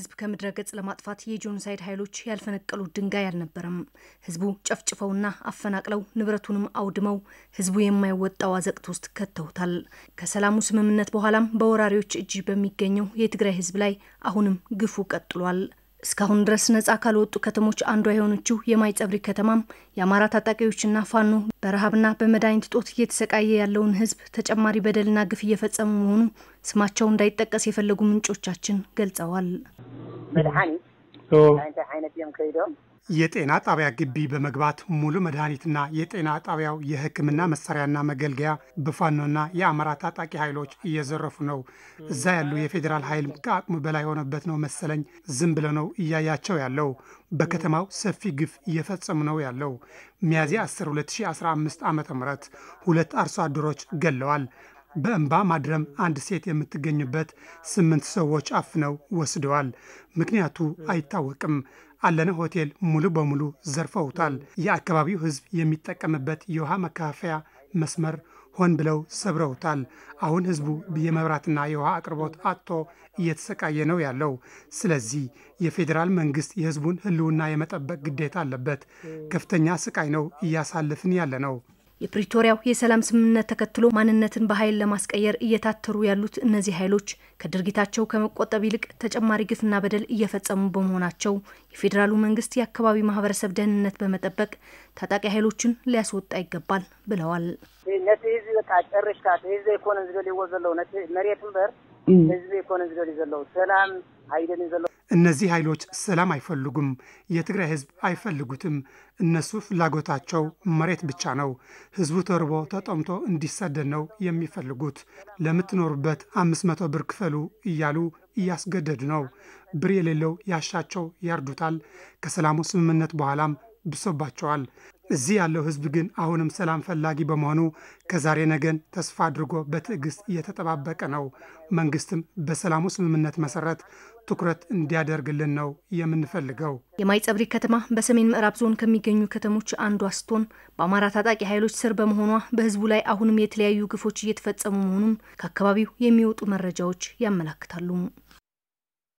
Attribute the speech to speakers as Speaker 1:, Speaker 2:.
Speaker 1: ህዝብ ከምድረ ገጽ ለማጥፋት የጄኖሳይድ ኃይሎች ያልፈነቀሉ ድንጋይ አልነበረም። ህዝቡ ጨፍጭፈውና አፈናቅለው ንብረቱንም አውድመው ህዝቡ የማይወጣው አዘቅት ውስጥ ከተውታል። ከሰላሙ ስምምነት በኋላም በወራሪዎች እጅ በሚገኘው የትግራይ ህዝብ ላይ አሁንም ግፉ ቀጥሏል። እስካሁን ድረስ ነጻ ካልወጡ ከተሞች አንዷ የሆነችው የማይጸብሪ ከተማም የአማራ ታጣቂዎችና ፋኖ በረሃብና በመድኃኒት እጦት እየተሰቃየ ያለውን ህዝብ ተጨማሪ በደልና ግፍ እየፈጸሙ መሆኑ ስማቸው እንዳይጠቀስ የፈለጉ ምንጮቻችን ገልጸዋል።
Speaker 2: መድኃኒት መድኃኒት አይነትም ከሄደውም የጤና ጣቢያ ግቢ በመግባት ሙሉ መድኃኒትና የጤና ጣቢያው የሕክምና መሳሪያና መገልገያ በፋኖና የአማራ ታጣቂ ኃይሎች እየዘረፉ ነው። እዛ ያሉ የፌዴራል ኃይል ከአቅሙ በላይ የሆነበት ነው መሰለኝ። ዝም ብለ ነው እያያቸው ያለው። በከተማው ሰፊ ግፍ እየፈጸሙ ነው ያለው። ሚያዚያ 10 2015 ዓ ም ሁለት አርሶ አደሮች ገለዋል። በእንባ ማድረም አንድ ሴት የምትገኝበት ስምንት ሰዎች አፍነው ወስደዋል። ምክንያቱ አይታወቅም። አለነ ሆቴል ሙሉ በሙሉ ዘርፈውታል። የአካባቢው ሕዝብ የሚጠቀምበት የውሃ መከፋፈያ መስመር ሆን ብለው ሰብረውታል። አሁን ህዝቡ የመብራትና የውሃ አቅርቦት አጥቶ እየተሰቃየ ነው ያለው። ስለዚህ የፌዴራል መንግስት የህዝቡን ህልውና የመጠበቅ ግዴታ አለበት። ከፍተኛ ስቃይ ነው እያሳለፍን ያለ ነው።
Speaker 1: የፕሪቶሪያው የሰላም ስምምነት ተከትሎ ማንነትን በኃይል ለማስቀየር እየታተሩ ያሉት እነዚህ ኃይሎች ከድርጊታቸው ከመቆጠብ ይልቅ ተጨማሪ ግፍና በደል እየፈጸሙ በመሆናቸው የፌዴራሉ መንግስት የአካባቢ ማህበረሰብ ደህንነት በመጠበቅ ታጣቂ ኃይሎችን ሊያስወጣ ይገባል ብለዋል።
Speaker 2: ሰላም እነዚህ ኃይሎች ሰላም አይፈልጉም። የትግራይ ህዝብ አይፈልጉትም። እነሱ ፍላጎታቸው መሬት ብቻ ነው። ህዝቡ ተርቦ ተጠምቶ እንዲሰደድ ነው የሚፈልጉት። ለምትኖሩበት አምስት መቶ ብር ክፈሉ እያሉ እያስገደዱ ነው። ብር የሌለው ያሻቸው ያርዱታል። ከሰላሙ ስምምነት በኋላም ብሶባቸዋል። እዚህ ያለው ህዝብ ግን አሁንም ሰላም ፈላጊ በመሆኑ ከዛሬ ነገን ተስፋ አድርጎ በትዕግስት እየተጠባበቀ ነው። መንግስትም በሰላሙ ስምምነት መሰረት ትኩረት እንዲያደርግልን ነው የምንፈልገው።
Speaker 1: የማይጸብሪ ከተማ በሰሜን ምዕራብ ዞን ከሚገኙ ከተሞች አንዷ ስትሆን በአማራ ታጣቂ ኃይሎች ስር በመሆኗ በህዝቡ ላይ አሁንም የተለያዩ ግፎች እየተፈጸሙ መሆኑን ከአካባቢው የሚወጡ መረጃዎች ያመላክታሉ።